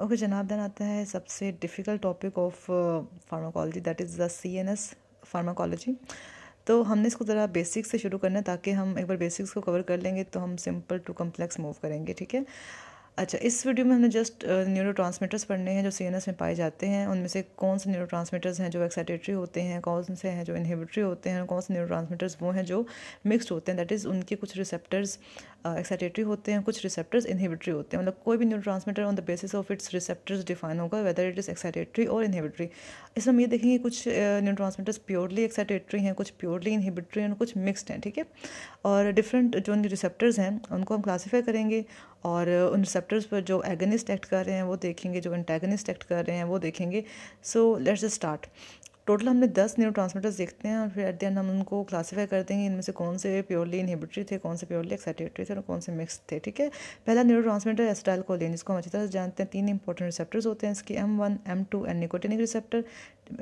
okay जनाब दिन आता है सबसे difficult topic of pharmacology that is the C N S pharmacology तो हमने इसको ज़रा बेसिक्स से शुरू करना है ताकि हम एक बार बेसिक्स को कवर कर लेंगे तो हम सिंपल टू कम्प्लेक्स मूव करेंगे ठीक है अच्छा इस वीडियो में हमने जस्ट न्यूरो ट्रांसमीटर्स पढ़ने हैं जो सी में पाए जाते हैं उनमें से कौन से न्यूरो ट्रांसमीटर्स हैं जो एक्साइटेटरी होते हैं कौन से हैं जो इनहिबिटरी होते हैं कौन से न्यूरो ट्रांसमीटर्स वो हैं जो मिक्सड होते हैं दैट इज़ उनके कुछ रिसेप्टर्स एक्साइटेटरी होते हैं कुछ रिसेप्टर्स इनहिबिटरी होते हैं मतलब कोई भी neurotransmitter on the basis of its receptors define होगा वेदर इट इज़ एक्साइटेटरी और इनहिबिटरी इसमें हम ये देखेंगे कुछ न्यूरो ट्रांसमीटर्स प्योरली एक्साइटेटरी हैं कुछ प्योरली इनहिबिटरी और कुछ मिक्सड हैं ठीक है और डिफरेंट जो रिसेप्टर्स हैं उनको हम क्लासीफाई करेंगे और उन रिसेप्टर्स पर जो एगनिस्ट एक्ट कर रहे हैं वो देखेंगे जो एंटेगनिस्ट एक्ट कर रहे हैं वो देखेंगे सो लेट्स स्टार्ट टोटल हमने दस न्यू ट्रांसमीटर्स देखते हैं और फिर एट द एंड हम उनको क्लासीफाई कर देंगे इनमें से कौन से प्योरली इनहिबिटरी थे कौन से प्योरली एक्साइटेटरी थे और कौन से मिक्स थे ठीक है पहला न्यूरो ट्रांसमीटर एस्टाइल कोलिन जिसको हम अच्छी तरह से जानते हैं तीन इंपॉर्टेंट रिसेप्टर्स होते हैं इसकी M one M two and nicotinic receptor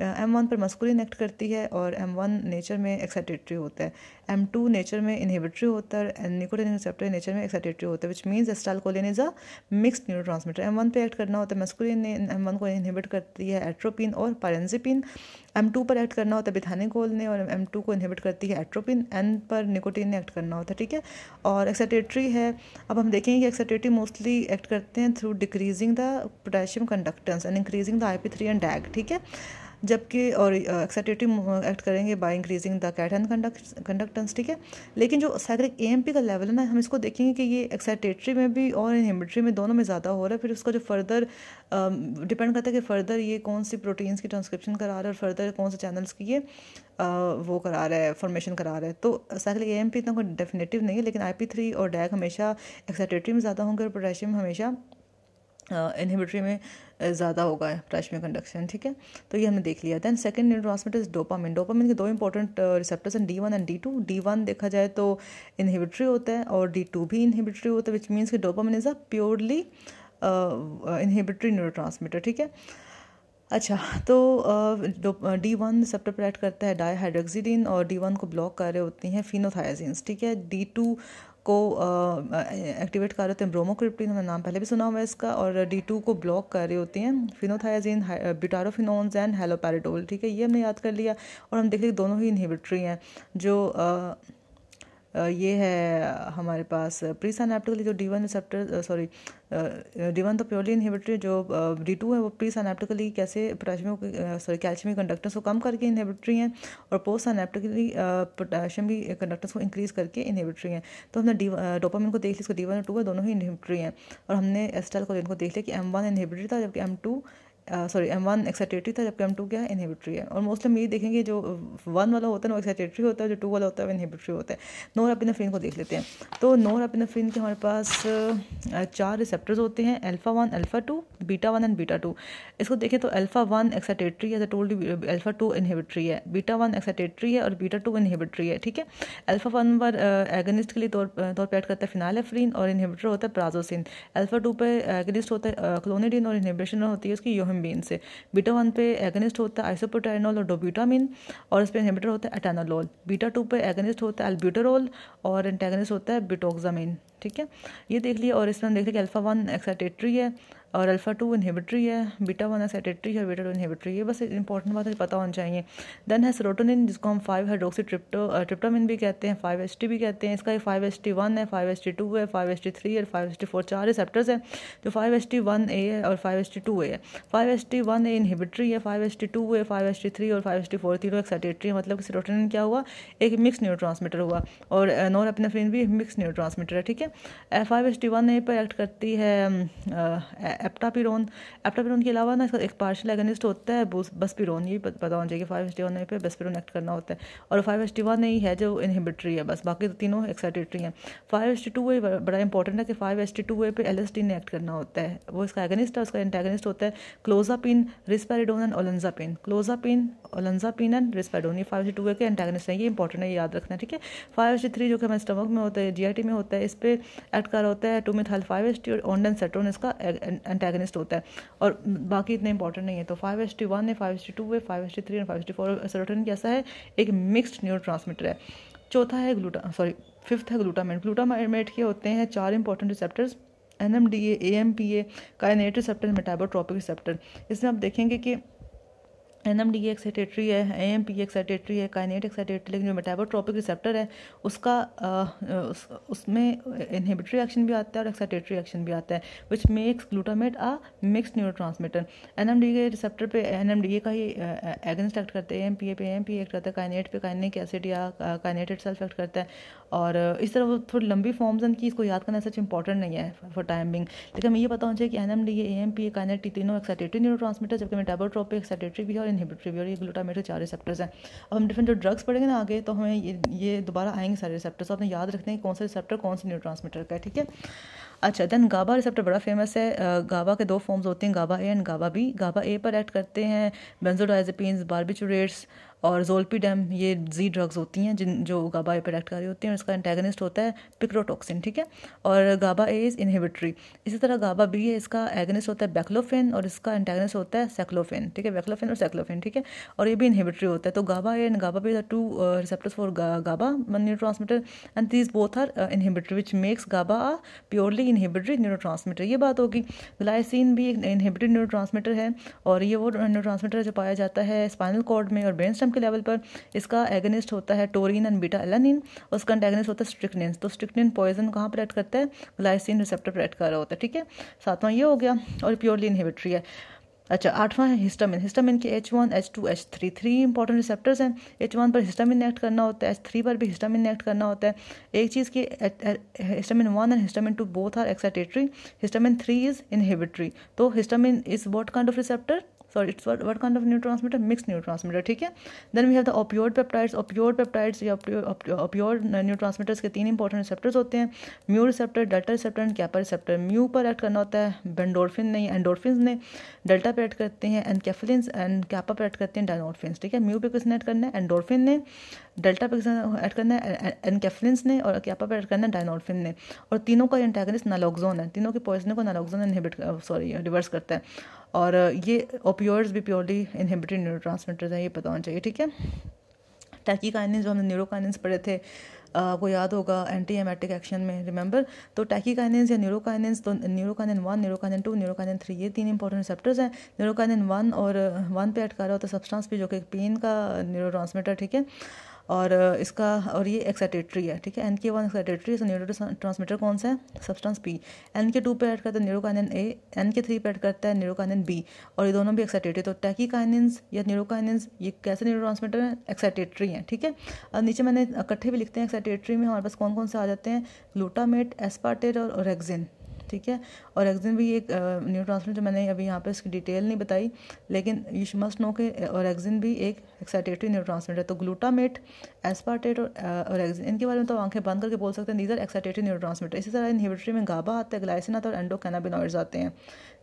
M one पर मस्कुलिन एक्ट करती है और एम वन नेचर में एक्साइटेटरी होता है एम टू नेचर में इनहिबिटरी होता है एंड निकोटिन रिसेप्टर नेचर में एक्साइटेटरी होता है which means choline is a mix neurotransmitter M one पर एक्ट करना होता है मस्कुलिन ने एम वन को इनहिबिट करती है एट्रोपिन और पारेंजिपिन एम टू पर एक्ट करना होता है बिथानिकोल ने और एम टू को इनहिबिट करती है एट्रोपिन एन पर निकोटिन ने एक्ट करना होता है ठीक है और एक्साइटेटरी है अब हम देखेंगे कि एक्साइटेटरी मोस्टली एक्ट करते हैं through decreasing the potassium conductance and increasing the I P three and DAG ठीक है जबकि और एक्साइटेटिव एक्ट करेंगे by increasing the cat conductance ठीक है लेकिन जो साइक्लिक ए का लेवल है ना हम इसको देखेंगे कि ये एक्साइटेटरी में भी और इनहिबिटरी में दोनों में ज़्यादा हो रहा है फिर उसका जो फर्दर डिपेंड करता है कि फ़र्दर ये कौन सी प्रोटीन्स की ट्रांसक्रिप्शन करा रहा है और फर्दर कौन से चैनल्स की ये वो करा रहा है फॉर्मेशन करा रहा है तो साइक्लिक ए इतना कोई डेफिनेटिव नहीं है लेकिन आई और डैग हमेशा एक्साइटेटरी में ज़्यादा होंगे और पोटेशियम हमेशा इनहिबिटरी में ज़्यादा होगा प्राइश कंडक्शन ठीक है तो ये हमने देख लिया then second neurotransmitter is dopamine dopamine के दो इंपॉर्टेंट रिसेप्टर्स हैं D one and D two D one देखा जाए तो इनहिबिटरी होता है और डी टू भी इनहिबिटरी होता है विच मीन्स कि dopamine is a purely inhibitory neurotransmitter ठीक है अच्छा तो डी वन रिसेप्टर पर एक्ट करता है डाई हाइड्रोक्सीडीन और डी वन को ब्लॉक कर रहे होती हैं फिनोथायाजीन्स ठीक है डी टू को एक्टिवेट कर रहे होते हैं ब्रोमोक्रिप्टिन मैंने नाम पहले भी सुना हुआ है इसका और डी टू को ब्लॉक कर रही होती हैं फिनोथायाजीन बिटारोफिनोन्स एंड हेलोपैरिटोल ठीक है ये हमने याद कर लिया और हम देख रहे दोनों ही इनहिबिटरी हैं जो ये है हमारे पास प्री साइनेप्टिकली जो D one receptor sorry D one तो प्योरली इनहिबिटरी जो डी टू है वो प्री साइनेप्टिकली कैसे पोटाशियम सॉरी कैल्शियम की को कम करके इनहिबिटरी हैं और पोस्ट साइनेप्टिकली पोटाशियम की कंडक्टर्स को इंक्रीज करके इनहिबिटरी हैं तो हमने डी डोपामिन को देख लिया इसको डी वन और टू है दोनों ही इनहिबिटरी हैं और हमने एस्टाल को देख लिया कि एम वन इनहिबिटरी था जबकि M two sorry M one excitatory था जबकि एम टू क्या है इनहिबिटरी है और मोस्टली हम ये देखेंगे जो वन uh, वाला होता है वो एक्साइटेटरी होता है जो टू वाला होता है वो इनहिबिटरी होता है नोर एपिनेफ्रिन को देख लेते हैं तो नोर एपिनेफ्रिन के हमारे पास uh, चार रिसेप्टर्स होते हैं alpha one alpha two beta one and beta two इसको देखें तो अल्फा वन एक्साइटेटरी है टोल्ड अल्फा टू इनहिबिटरी है बीटा वन एक्साइटेटरी है और बीटा टू इनहिबिटरी है ठीक है अल्फा वन पर एगनिस्ट uh, के लिए तौर पर ऐड करता है फिनालेफ्रीन और इनहिबिटर होता है प्राजोसिन अल्फा टू पर एगनिस्ट होता है क्लोनिडिन और इनहिबिशन होती है उसकी थ्रोम्बिन से बीटा वन पे एगनिस्ट होता है आइसोपोटाइनोल और डोब्यूटामिन और इस पर इनहिबिटर होता है एटानोलोल बीटा टू पे एगनिस्ट होता है एल्ब्यूटरोल और एंटेगनिस्ट होता है बिटोक्जामिन ठीक है ये देख लिया और इसमें हम देख लिया कि अल्फ़ा वन एक्साइटेटरी है और अल्फ़ा टू इनहिबिटरी है बीटा वन एक्साइटेटरी है बीटा टू इनहिबिटरी ये बस इंपॉर्टेंट बात है पता होना चाहिए देन है सरोटोनिन जिसको हम फाइव हाइड्रोक्सी ट्रिप्टो ट्रिप्टामिन भी कहते हैं फाइव एस टी भी कहते हैं इसका फाइव एस टी वन है फाइव एस टी टू है फाइव एस टी थ्री है फाइव एस टी फोर चार रिसेप्टर्स हैं जो five S T one A है और five S T two A है five S T one A inhibitory है फाइव एस टी टू है फाइव एस टी थ्री और फाइव एस टी फोर तीनों एक्साइटेटरी है मतलब कि सरोटोनिन क्या हुआ एक मिक्स न्यूट्रांसमीटर हुआ और नॉर अपनाफ्रिन भी मिक्स न्यूट्रांसमीटर है ठीक है है F I S T one A पर एक्ट करती है एप्टापिरोन एप्टापिरोन के अलावा ना इसका एक पार्शल एगनिस्ट होता है बस पिरोन ये पता होना चाहिए कि five S T one A पर बस पिरोन एक्ट करना होता है और five S T one A है जो इनहिबिटरी है बस बाकी तो तीनों एक्साइटेटरी हैं five S T two A बड़ा इंपॉर्टेंट है कि five S T two A पर एल एस टी ने एक्ट करना होता है वो इसका एगनिस्ट है उसका इंटेगनिस्ट होता है clozapine risperidone and olanzapine clozapine olanzapine and risperidone ये five S T two A के एंटेगनिस्ट है ये इंपॉर्टेंट है याद रखना ठीक है फाइव एस टी थ्री जो कि हमारे स्टमक में होता है जी आई टी में होता है इस पर एक्ट कर रहा होता है two methyl five S T और ऑनडन सेट्रोन इसका एंटेगनिस्ट होता है और बाकी इतने इंपॉर्टेंट नहीं है तो फाइव एस टी वन है फाइव एस टी टू है five S T three and five S T four serotonin कैसा है एक मिक्सड न्यूरो ट्रांसमीटर है चौथा है ग्लूटा सॉरी फिफ्थ है ग्लूटामेट ग्लूटामेट के होते हैं चार important receptors N M D A M P A काइनेट receptor मेटाबोट्रॉपिक receptor इसमें आप देखेंगे कि एन एम डी ए एक्साइटेटरी है ए एम पी एक्साइटेटरी है काइनेट एक्साइटेटरी लेकिन जो मेटाबोट्रॉपिक रिसेप्टर है उसका आ, उस, उसमें इनहिबिटरी एक्शन भी आता है और एक्साइटेटरी एक्शन भी आता है which makes glutamate a mix neurotransmitter N M D A receptor पे एन एम डी ए का ही एगेंस्ट एक्ट करते हैं एम पी ए पे एम पी एक्ट करता है काइनेट पे काइनिक एसिड या काइनेट इट सेल्फ एक्ट करता है और इस तरह वो थोड़ी लंबी फॉर्म्स हैं कि इसको याद करना सच इंपॉर्टेंट नहीं है फॉर टाइम बिंग लेकिन हमें ये पता होना चाहिए कि N M D A M P A काइनेट तीनों एक्साइटेटरी न्यूरो ट्रांसमीटर जबकि मेटाबोट्रॉपिक एक्साइटेटरी भी है और इनहिबिटरी भी और ये ग्लूटामेट के चार रिसेप्टर्स हैं अब हम डिफरेंट जो ड्रग्स पढ़ेंगे ना आगे तो हमें ये ये दोबारा आएंगे सारे रिसेप्टर्स आपने याद रखते हैं कौन सा रिसेप्टर कौन सा न्यू का है ठीक है अच्छा देन गाबा रिसेप्टर बड़ा फेमस है गाबा के दो फॉर्म्स होते हैं गाबा ए एंड गाबा बी गाबा ए पर एक्ट करते हैं बेंजोडाइजेपीन्स बारबिचुरेट्स और जोल्पीडेम ये जी ड्रग्स होती हैं जिन जो गाबा ए प्रोडक्ट कर रही होती हैं और इसका एंटेगनिस्ट होता है पिक्रोटॉक्सिन ठीक है और गाबा ए इज़ इनहिबिटरी इसी तरह गाबा बी है इसका एगनिस्ट होता है बैक्लोफिन और इसका एंटेगनिस्ट होता है सेक्लोफिन ठीक है बैक्लोफिन और सेक्लोफिन ठीक है और ये भी इनहिबिटरी होता है तो GABA A and GABA B the two receptors for GABA transmitter and these both are inhibitory which makes GABA a purely inhibitory transmitter ये बात होगी ग्लाइसिन भी एक न्यूरो ट्रांसमीटर है और ये वो ट्रांसमीटर जो पाया जाता है स्पाइनल कॉर्ड में और ब्रेन सिस्टम के लेवल पर इसका एगनिस्ट होता है टोरिन एंड बीटा एलानिन और उसका एंटेगनिस्ट होता है स्ट्रिक्निन तो स्ट्रिक्निन पॉइजन कहाँ पर एड करता है ग्लाइसिन रिसेप्टर पर एड कर रहा होता है ठीक है सातवां ये हो गया और प्योरली इनहिबिटरी है अच्छा आठवां है हिस्टामिन हिस्टामिन के H one H two H three three important receptors हैं एच वन पर हिस्टामिन एक्ट करना होता है एच थ्री पर भी हिस्टामिन एक्ट करना होता है एक चीज़ की histamine one and histamine two both are excitatory histamine three is inhibitory तो histamine is what kind of receptor sorry it's what kind of neurotransmitter mix neurotransmitter ठीक है then we have the opioid peptides opioid peptides या opioid new transmitters के तीन important receptors होते हैं mu receptor delta receptor and kappa receptor mu पर act करना होता है बेंडोल्फिन नहीं एंडोल्फिन ने डेल्टा पर एक्ट करते हैं एंड कैफिलिन एंड कैपा पर एक्ट करते हैं डेनोल्फिन ठीक है म्यू पे किसने एड करना है एंडोल्फिन ने डेल्टा पे एड करना है एनकेफलिन ने और कैपा पर एड करना है डायनोल्फिन ने और तीनों का इंटेगनिस नलोक्जोन है तीनों के पॉइजनों को नलोक्जोन इनहिबिट सॉरी रिवर्स करता है और ये ओपियोर्स भी प्योरली इनहिबिटेड न्यूरो हैं ये पता होना चाहिए ठीक है टैकी काइनिन जो हमने न्यूरो पढ़े थे आपको याद होगा एंटी एमेटिक एक्शन में रिमेंबर तो टैकी काइनेंस या न्यूरोकाइनेंस तो neurokinin one neurokinin two neurokinin three ये तीन इंपॉर्टेंट रिसेप्टर्स हैं न्यूरोकाइनिन वन और वन पे अटका रहा होता है सब्सटेंस भी जो कि पेन का न्यूरो ठीक है और इसका और ये एक्साइटेटरी है ठीक है एन के वन एक्साइटेटरी न्यूरो ट्रांसमीटर कौन सा है substance P N K two पर ऐड करता है neurokinin A N K three पर ऐड करता है न्यूरोकाइनिन बी और ये दोनों भी एक्साइटेटरी तो टैकीकाइनिन्स या न्यूरोकाइनिन्स ये कैसे ट्रांसमीटर है एक्साइटेटरी हैं ठीक है और नीचे मैंने इकट्ठे भी लिखते हैं एक्साइटेटरी में हमारे पास कौन कौन से आ जाते हैं ग्लूटामेट एस्पार्टेट और रेगजिन ठीक है और एक्जिन भी एक न्यू ट्रांसमिटर मैंने अभी यहाँ पर इसकी डिटेल नहीं बताई लेकिन यू मस्ट नो के और एक्जिन भी एक एक्साइटेटरी न्यू ट्रांसमिटर तो ग्लूटामेट एसपार्टेट और और एक्जिन इनके बारे में तो आंखें बंद करके बोल सकते हैं दीजर एक्साइटेटरी न्यू ट्रांसमीटर इसी तरह इनहिबिटरी में गाबा आता है ग्लाइसिन आता है और एंडोकैनाबिनॉइड्स आते हैं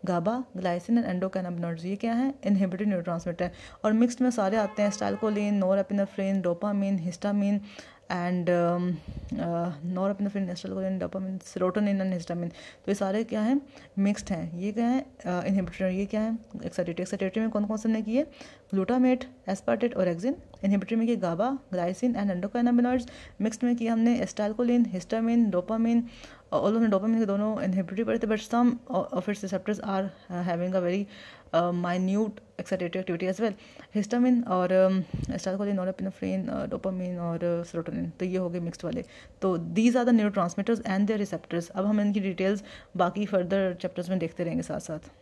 गाबा ग्लाइसिन एंड एंडोकैनाबिनॉइड्स ये क्या है इनहिबिटरी न्यू ट्रांसमीटर और मिक्सड में सारे आते हैं acetylcholine norepinephrine dopamine histamine and norepinephrine acetylcholine dopamine serotonin and histamine तो ये सारे क्या हैं मिक्स्ड हैं ये क्या है इनहिबिटर uh, ये क्या है एक्साइटेटरी एक्साइटेटरी में कौन कौन से किए ग्लूटामेट एस्पार्टेट और एक्जिन इनहिबिटर में किए GABA glycine and endocannabinoids mixed में किए हमने acetylcholine histamine dopamine all of dopamine के दोनों इनहिबिटरी पड़े थे but some of its receptors are having a very minute excitative activity as well histamine और एस्टाकोलिन नोरपिनोफ्रेन डोपामिन और सरोटोनिन uh, तो ये हो गए मिक्सड वाले तो these are the neurotransmitters and their receptors अब हम इनकी डिटेल्स बाकी फर्दर चैप्टर्स में देखते रहेंगे साथ साथ